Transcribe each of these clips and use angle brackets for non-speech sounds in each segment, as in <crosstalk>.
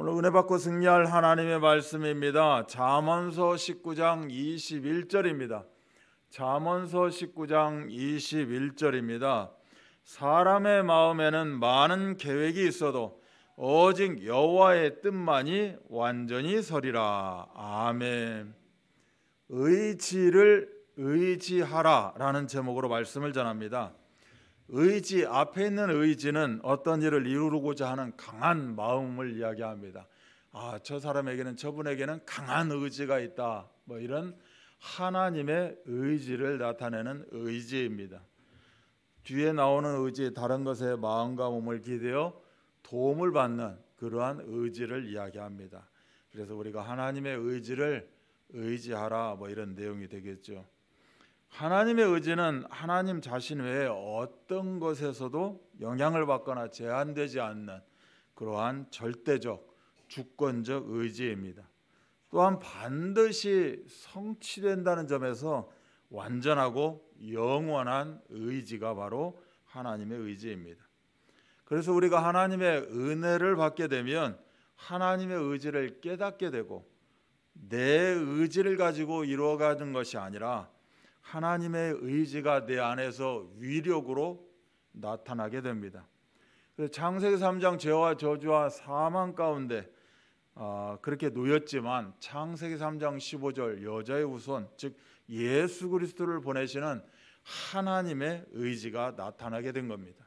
오늘 은혜 받고 승리할 하나님의 말씀입니다. 잠언서 19장 21절입니다. 잠언서 19장 21절입니다. 사람의 마음에는 많은 계획이 있어도 오직 여호와의 뜻만이 완전히 서리라. 아멘. 의지를 의지하라라는 제목으로 말씀을 전합니다. 의지 앞에 있는 의지는 어떤 일을 이루고자 하는 강한 마음을 이야기합니다. 아, 저 사람에게는 저분에게는 강한 의지가 있다. 뭐 이런 하나님의 의지를 나타내는 의지입니다. 뒤에 나오는 의지 다른 것에 마음과 몸을 기대어 도움을 받는 그러한 의지를 이야기합니다. 그래서 우리가 하나님의 의지를 의지하라 뭐 이런 내용이 되겠죠. 하나님의 의지는 하나님 자신 외에 어떤 것에서도 영향을 받거나 제한되지 않는 그러한 절대적 주권적 의지입니다. 또한 반드시 성취된다는 점에서 완전하고 영원한 의지가 바로 하나님의 의지입니다. 그래서 우리가 하나님의 은혜를 받게 되면 하나님의 의지를 깨닫게 되고 내 의지를 가지고 이루어가는 것이 아니라 하나님의 의지가 내 안에서 위력으로 나타나게 됩니다. 창세기 3장 죄와 저주와 사망 가운데 아, 그렇게 놓였지만 창세기 3장 15절 여자의 우선 즉 예수 그리스도를 보내시는 하나님의 의지가 나타나게 된 겁니다.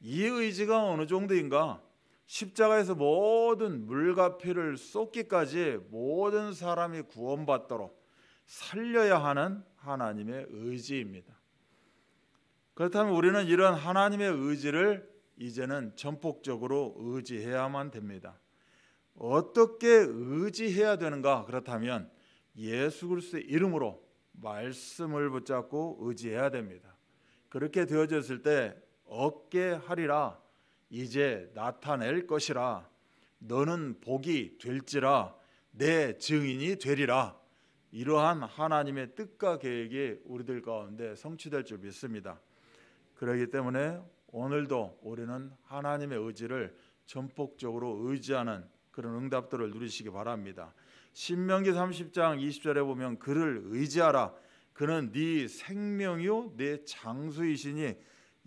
이 의지가 어느 정도인가? 십자가에서 모든 물과 피를 쏟기까지 모든 사람이 구원받도록 살려야 하는 하나님의 의지입니다. 그렇다면 우리는 이런 하나님의 의지를 이제는 전폭적으로 의지해야만 됩니다. 어떻게 의지해야 되는가? 그렇다면 예수 그리스도의 이름으로 말씀을 붙잡고 의지해야 됩니다. 그렇게 되어졌을 때 얻게 하리라 이제 나타낼 것이라 너는 복이 될지라 내 증인이 되리라 이러한 하나님의 뜻과 계획이 우리들 가운데 성취될 줄 믿습니다. 그러기 때문에 오늘도 우리는 하나님의 의지를 전폭적으로 의지하는 그런 응답들을 누리시기 바랍니다. 신명기 30장 20절에 보면 그를 의지하라. 그는 네 생명이요 네 장수이시니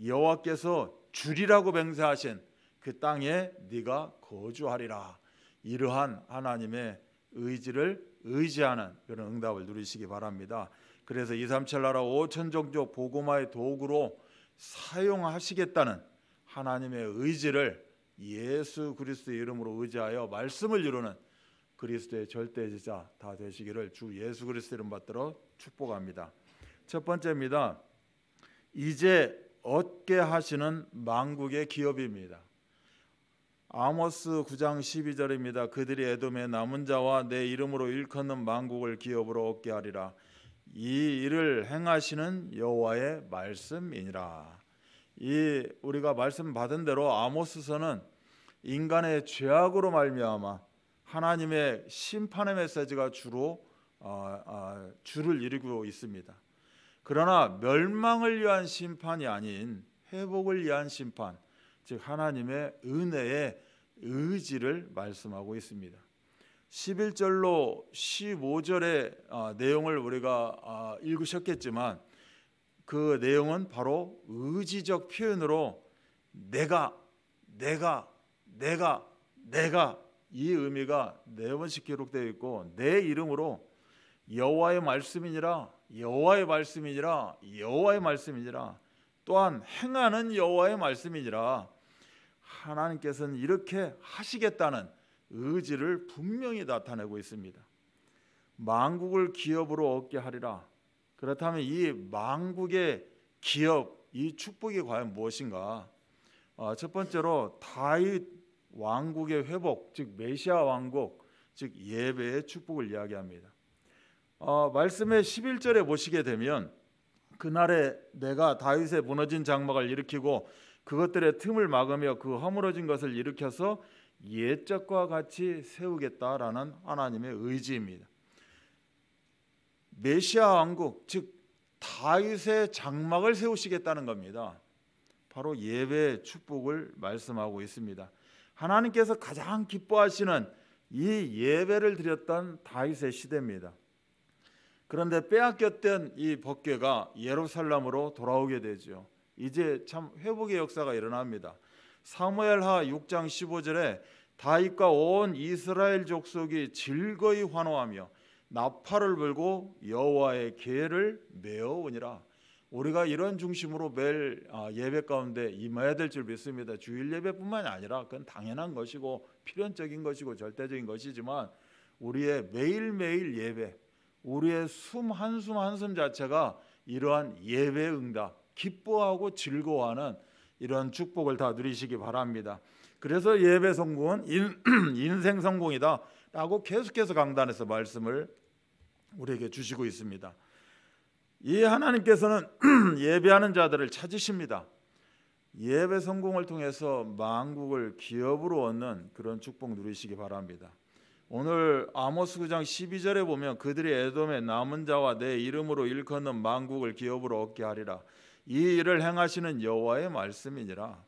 여호와께서 주리라고 맹세하신 그 땅에 네가 거주하리라. 이러한 하나님의 의지를 의지하는 그런 응답을 누리시기 바랍니다. 그래서 237 나라 5천 종족 보고마의 도구로 사용하시겠다는 하나님의 의지를 예수 그리스도의 이름으로 의지하여 말씀을 이루는 그리스도의 절대 제자 다 되시기를 주 예수 그리스도 이름 받들어 축복합니다. 첫 번째입니다. 이제 얻게 하시는 망국의 기업입니다. 아모스 9장 12절입니다. 그들이 에돔의 남은 자와 내 이름으로 일컫는 만국을 기업으로 얻게 하리라. 이 일을 행하시는 여호와의 말씀이니라. 이 우리가 말씀 받은 대로 아모스서는 인간의 죄악으로 말미암아 하나님의 심판의 메시지가 주로 어, 어, 주를 이루고 있습니다. 그러나 멸망을 위한 심판이 아닌 회복을 위한 심판, 즉 하나님의 은혜의 의지를 말씀하고 있습니다. 11절로 15절의 아, 내용을 우리가 아, 읽으셨겠지만 그 내용은 바로 의지적 표현으로 내가 내가 내가 내가 이 의미가 네 번씩 기록되어 있고 내 이름으로 여호와의 말씀이니라 여호와의 말씀이니라 여호와의 말씀이니라 또한 행하는 여호와의 말씀이니라 하나님께서는 이렇게 하시겠다는 의지를 분명히 나타내고 있습니다. 망국을 기업으로 얻게 하리라. 그렇다면 이 망국의 기업, 이 축복이 과연 무엇인가? 아, 첫 번째로 다윗 왕국의 회복, 즉 메시아 왕국, 즉 예배의 축복을 이야기합니다. 어, 말씀의 11절에 보시게 되면 그날에 내가 다윗의 무너진 장막을 일으키고 그것들의 틈을 막으며 그 허물어진 것을 일으켜서 옛적과 같이 세우겠다라는 하나님의 의지입니다. 메시아 왕국, 즉 다윗의 장막을 세우시겠다는 겁니다. 바로 예배의 축복을 말씀하고 있습니다. 하나님께서 가장 기뻐하시는 이 예배를 드렸던 다윗의 시대입니다. 그런데 빼앗겼던 이 법궤가 예루살렘으로 돌아오게 되죠. 이제 참 회복의 역사가 일어납니다. 사무엘하 6장 15절에 다윗과 온 이스라엘 족속이 즐거이 환호하며 나팔을 불고 여호와의 계를 메어오니라. 우리가 이런 중심으로 매일 아, 예배 가운데 임해야 될 줄 믿습니다. 주일 예배뿐만 아니라 그건 당연한 것이고 필연적인 것이고 절대적인 것이지만 우리의 매일매일 예배, 우리의 숨 한숨 한숨 자체가 이러한 예배 응답, 기뻐하고 즐거워하는 이런 축복을 다 누리시기 바랍니다. 그래서 예배 성공은 인, <clears throat> 생 성공이다라고 계속해서 강단에서 말씀을 우리에게 주시고 있습니다. 이 하나님께서는 <clears throat> 예배하는 자들을 찾으십니다. 예배 성공을 통해서 만국을 기업으로 얻는 그런 축복 누리시기 바랍니다. 오늘 아모스 9장 12절에 보면 그들이 에돔의 남은 자와 내 이름으로 일컫는 만국을 기업으로 얻게 하리라. 이 일을 행하시는 여호와의 말씀이니라.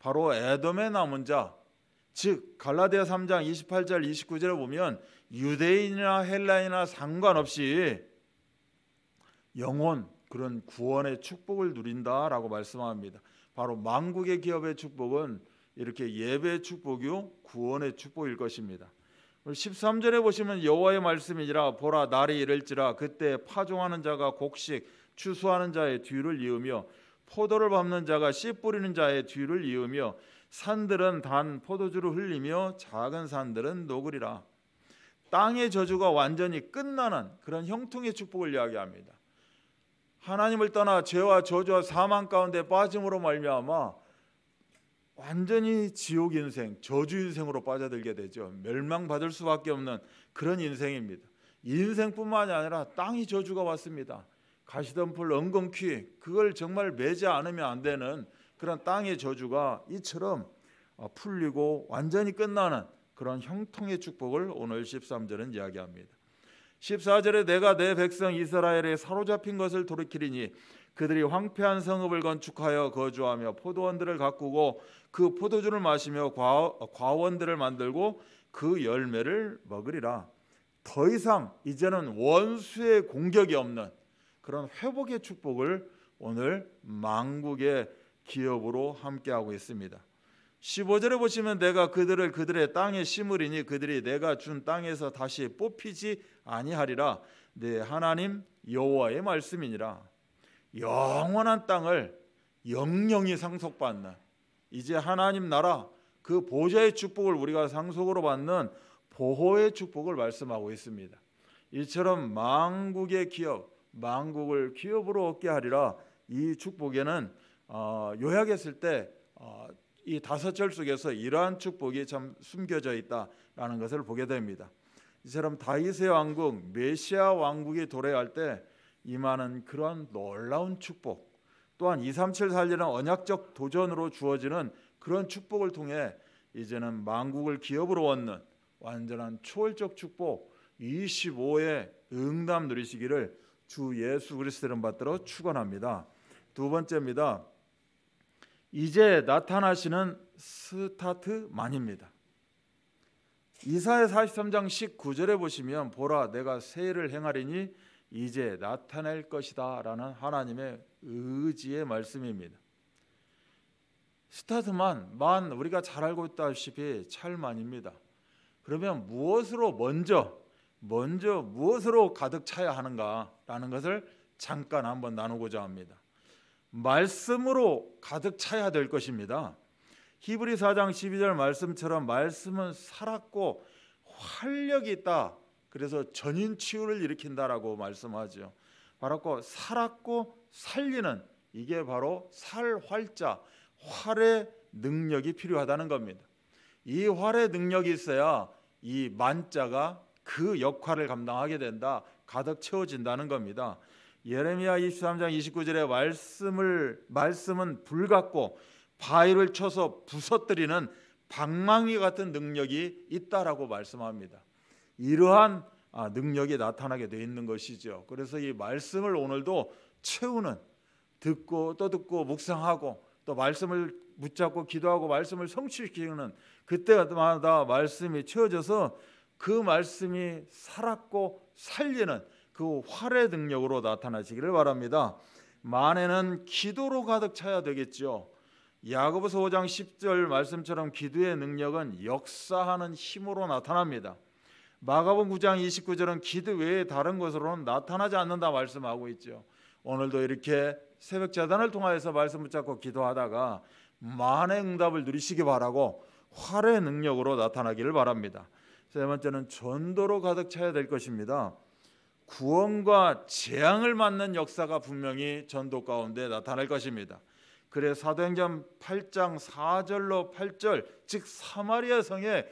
바로 에돔의 남은 자, 즉 갈라디아 3장 28절 29절에 보면 유대인이나 헬라이나 상관없이 영혼 그런 구원의 축복을 누린다라고 말씀합니다. 바로 만국의 기업의 축복은 이렇게 예배 축복이요 구원의 축복일 것입니다. 13절에 보시면 여호와의 말씀이니라 보라 날이 이를지라 그때 파종하는 자가 곡식 추수하는 자의 뒤를 이으며 포도를 밟는 자가 씨 뿌리는 자의 뒤를 이으며 산들은 단 포도주를 흘리며 작은 산들은 노그리라 땅의 저주가 완전히 끝나는 그런 형통의 축복을 이야기합니다. 하나님을 떠나 죄와 저주와 사망 가운데 빠짐으로 말미암아 완전히 지옥 인생, 저주 인생으로 빠져들게 되죠. 멸망받을 수밖에 없는 그런 인생입니다. 인생뿐만이 아니라 땅이 저주가 왔습니다. 가시덤불 엉겅퀴 그걸 정말 매지 않으면 안 되는 그런 땅의 저주가 이처럼 어, 풀리고 완전히 끝나는 그런 형통의 축복을 오늘 13절은 이야기합니다. 14절에 내가 내 백성 이스라엘에 사로잡힌 것을 돌이키리니 그들이 황폐한 성읍을 건축하여 거주하며 포도원들을 가꾸고 그 포도주를 마시며 과원들을 만들고 그 열매를 먹으리라. 더 이상 이제는 원수의 공격이 없는 그런 회복의 축복을 오늘 망국의 기업으로 함께하고 있습니다. 15절에 보시면 내가 그들을 그들의 땅에 심으리니 그들이 내가 준 땅에서 다시 뽑히지 아니하리라 내 하나님 여호와의 말씀이니라 영원한 땅을 영영이 상속받는 이제 하나님 나라 그 보좌의 축복을 우리가 상속으로 받는 보호의 축복을 말씀하고 있습니다. 이처럼 망국의 기업 만국을 기업으로 얻게 하리라 이 축복에는 어, 요약했을 때이 어, 다섯 절 속에서 이러한 축복이 참 숨겨져 있다라는 것을 보게 됩니다. 이 사람 다윗의 왕국, 메시아 왕국이 도래할 때 임하는 그러한 놀라운 축복, 또한 2, 3, 7 살리는 언약적 도전으로 주어지는 그런 축복을 통해 이제는 만국을 기업으로 얻는 완전한 초월적 축복 25의 응답 누리시기를 주 예수 그리스도를 받들어 축원합니다. 두 번째입니다. 이제 나타나시는 스타트만입니다. 이사야 43장 19절에 보시면 보라 내가 세일을 행하리니 이제 나타낼 것이다라는 하나님의 의지의 말씀입니다. 스타트만 만 우리가 잘 알고 있다시피 찰만입니다. 그러면 무엇으로 먼저 먼저 무엇으로 가득 차야 하는가? 라는 것을 잠깐 한번 나누고자 합니다. 말씀으로 가득 차야 될 것입니다. 히브리 4장 12절 말씀처럼 말씀은 살았고 활력이 있다. 그래서 전인 치유를 일으킨다라고 말씀하죠. 바로 살았고 살리는 이게 바로 살활자 활의 능력이 필요하다는 겁니다. 이 활의 능력이 있어야 이 만자가 그 역할을 감당하게 된다. 가득 채워진다는 겁니다. 예레미야 23장 29절의 말씀을 말씀은 불 같고 바위를 쳐서 부서뜨리는 방망이 같은 능력이 있다라고 말씀합니다. 이러한 아, 능력이 나타나게 돼 있는 것이죠. 그래서 이 말씀을 오늘도 채우는 듣고 또 듣고 묵상하고 또 말씀을 붙잡고 기도하고 말씀을 성취시키는 그때마다 말씀이 채워져서 그 말씀이 살았고 살리는 그 활의 능력으로 나타나시기를 바랍니다. 만에는 기도로 가득 차야 되겠죠. 야고보서 5장 10절 말씀처럼 기도의 능력은 역사하는 힘으로 나타납니다. 마가복 9장 29절은 기도 외에 다른 것으로는 나타나지 않는다 말씀하고 있죠. 오늘도 이렇게 새벽 재단을 통하여서 말씀 붙잡고 기도하다가 만의 응답을 누리시기 바라고 활의 능력으로 나타나기를 바랍니다. 세 번째는 전도로 가득 차야 될 것입니다. 구원과 재앙을 맞는 역사가 분명히 전도 가운데 나타날 것입니다. 그래 사도행전 8장 4절로 8절 즉 사마리아 성에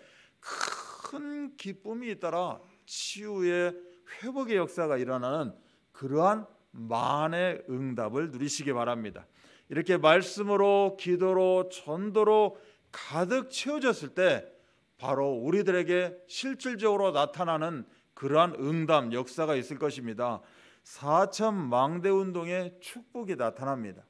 큰 기쁨이 잇따라 치유의 회복의 역사가 일어나는 그러한 만의 응답을 누리시기 바랍니다. 이렇게 말씀으로 기도로 전도로 가득 채워졌을 때 바로 우리들에게 실질적으로 나타나는 그러한 응답 역사가 있을 것입니다. 4천 망대 운동의 축복이 나타납니다.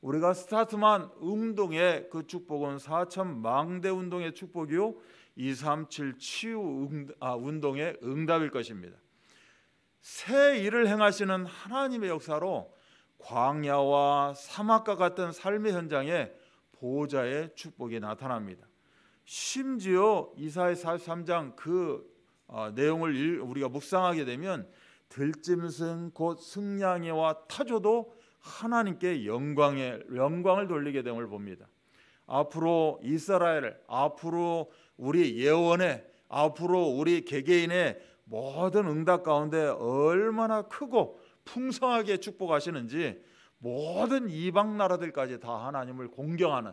우리가 스타트만 운동의 그 축복은 4천 망대 운동의 축복이요. 237 치유 아, 운동의 응답일 것입니다. 새 일을 행하시는 하나님의 역사로 광야와 사막과 같은 삶의 현장에 보호자의 축복이 나타납니다. 심지어 이사의 43장 그 어, 내용을 우리가 묵상하게 되면 들짐승 곧 승냥이와 타조도 하나님께 영광의 영광을 돌리게 됨을 봅니다. 앞으로 이스라엘, 앞으로 우리 예원의, 앞으로 우리 개개인의 모든 응답 가운데 얼마나 크고 풍성하게 축복하시는지 모든 이방 나라들까지 다 하나님을 공경하는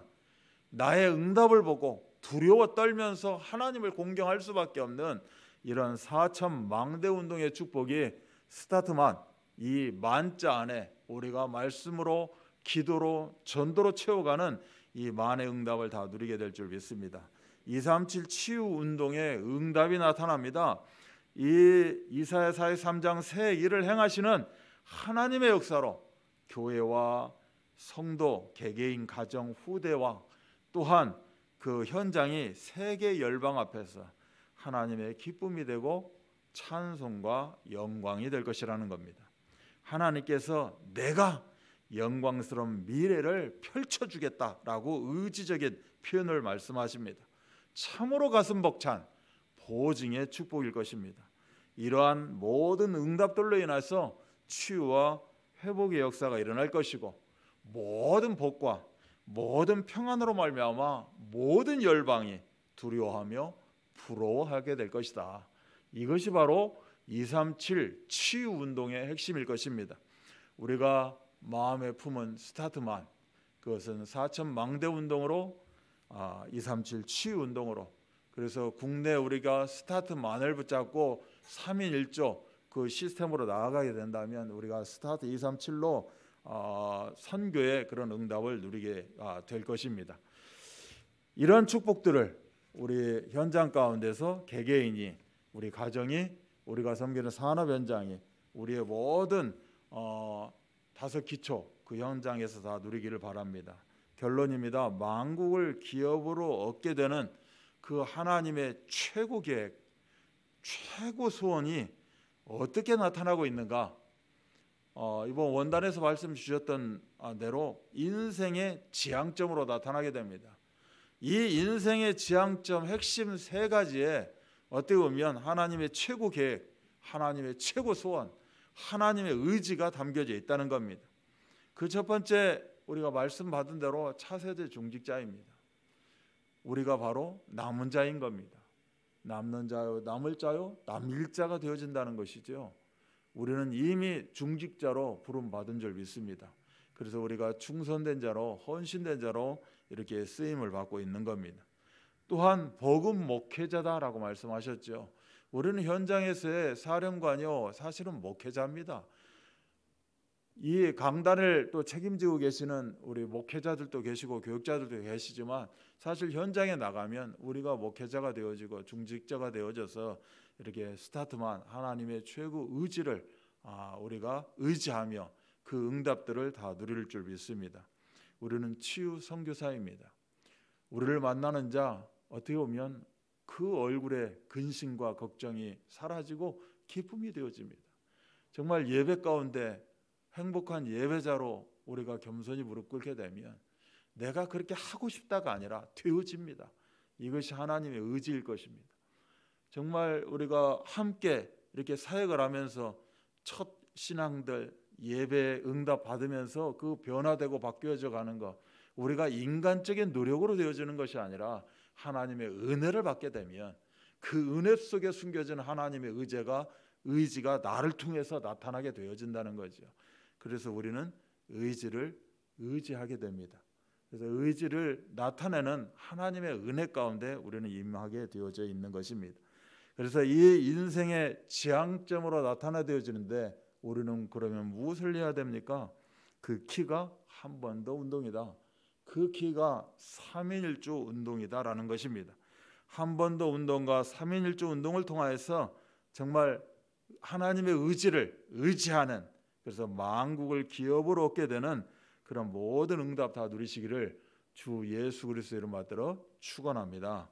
나의 응답을 보고 두려워 떨면서 하나님을 공경할 수밖에 없는 이런 사천 망대 운동의 축복이 스타트만 이 만자 안에 우리가 말씀으로 기도로 전도로 채워가는 이 만의 응답을 다 누리게 될 줄 믿습니다. 237 치유 운동의 응답이 나타납니다. 이 이사야 43장 새 일을 행하시는 하나님의 역사로 교회와 성도 개개인 가정 후대와 또한 그 현장이 세계 열방 앞에서 하나님의 기쁨이 되고 찬송과 영광이 될 것이라는 겁니다. 하나님께서 내가 영광스러운 미래를 펼쳐주겠다라고 의지적인 표현을 말씀하십니다. 참으로 가슴 벅찬 보증의 축복일 것입니다. 이러한 모든 응답들로 인해서 치유와 회복의 역사가 일어날 것이고 모든 복과 모든 평안으로 말미암아 모든 열방이 두려워하며 부러워하게 될 것이다. 이것이 바로 237 치유 운동의 핵심일 것입니다. 우리가 마음에 품은 스타트만 그것은 4천 망대 운동으로 아, 237 치유 운동으로 그래서 국내 우리가 스타트만을 붙잡고 3인 1조 그 시스템으로 나아가게 된다면 우리가 스타트 237로 어, 선교의 그런 응답을 누리게 아, 될 것입니다. 이런 축복들을 우리 현장 가운데서 개개인이 우리 가정이 우리가 섬기는 산업 현장이 우리의 모든 어, 다섯 기초 그 현장에서 다 누리기를 바랍니다. 결론입니다. 망국을 기업으로 얻게 되는 그 하나님의 최고 계획, 최고 소원이 어떻게 나타나고 있는가? 어, 이번 원단에서 말씀 주셨던 아, 대로 인생의 지향점으로 나타나게 됩니다. 이 인생의 지향점 핵심 세 가지에 어떻게 보면 하나님의 최고 계획, 하나님의 최고 소원, 하나님의 의지가 담겨져 있다는 겁니다. 그 첫 번째 우리가 말씀 받은 대로 차세대 중직자입니다. 우리가 바로 남은 자인 겁니다. 남는 자요, 남을 자요, 남일자가 되어진다는 것이죠. 우리는 이미 중직자로 부름받은 줄 믿습니다. 그래서 우리가 충선된 자로 헌신된 자로 이렇게 쓰임을 받고 있는 겁니다. 또한 복음 목회자다라고 말씀하셨죠. 우리는 현장에서의 사령관이요 사실은 목회자입니다. 이 강단을 또 책임지고 계시는 우리 목회자들도 계시고 교육자들도 계시지만 사실 현장에 나가면 우리가 목회자가 되어지고 중직자가 되어져서 이렇게 스타트만 하나님의 최고 의지를 아, 우리가 의지하며 그 응답들을 다 누릴 줄 믿습니다. 우리는 치유 선교사입니다. 우리를 만나는 자 어떻게 보면 그 얼굴에 근심과 걱정이 사라지고 기쁨이 되어집니다. 정말 예배 가운데 행복한 예배자로 우리가 겸손히 무릎 꿇게 되면 내가 그렇게 하고 싶다가 아니라 되어집니다. 이것이 하나님의 의지일 것입니다. 정말 우리가 함께 이렇게 사역을 하면서 첫 신앙들 예배 응답 받으면서 그 변화되고 바뀌어져 가는 것 우리가 인간적인 노력으로 되어지는 것이 아니라 하나님의 은혜를 받게 되면 그 은혜 속에 숨겨진 하나님의 의제가 의지가 나를 통해서 나타나게 되어진다는 거죠. 그래서 우리는 의지를 의지하게 됩니다. 그래서 의지를 나타내는 하나님의 은혜 가운데 우리는 임하게 되어져 있는 것입니다. 그래서 이 인생의 지향점으로 나타나 되어지는데 우리는 그러면 무엇을 해야 됩니까? 그 키가 한 번 더 운동이다. 그 키가 3인일주 운동이다라는 것입니다. 한 번 더 운동과 3인일주 운동을 통하여서 정말 하나님의 의지를 의지하는 그래서 망국을 기업으로 얻게 되는 그런 모든 응답 다 누리시기를 주 예수 그리스도 이름 받들어 축원합니다.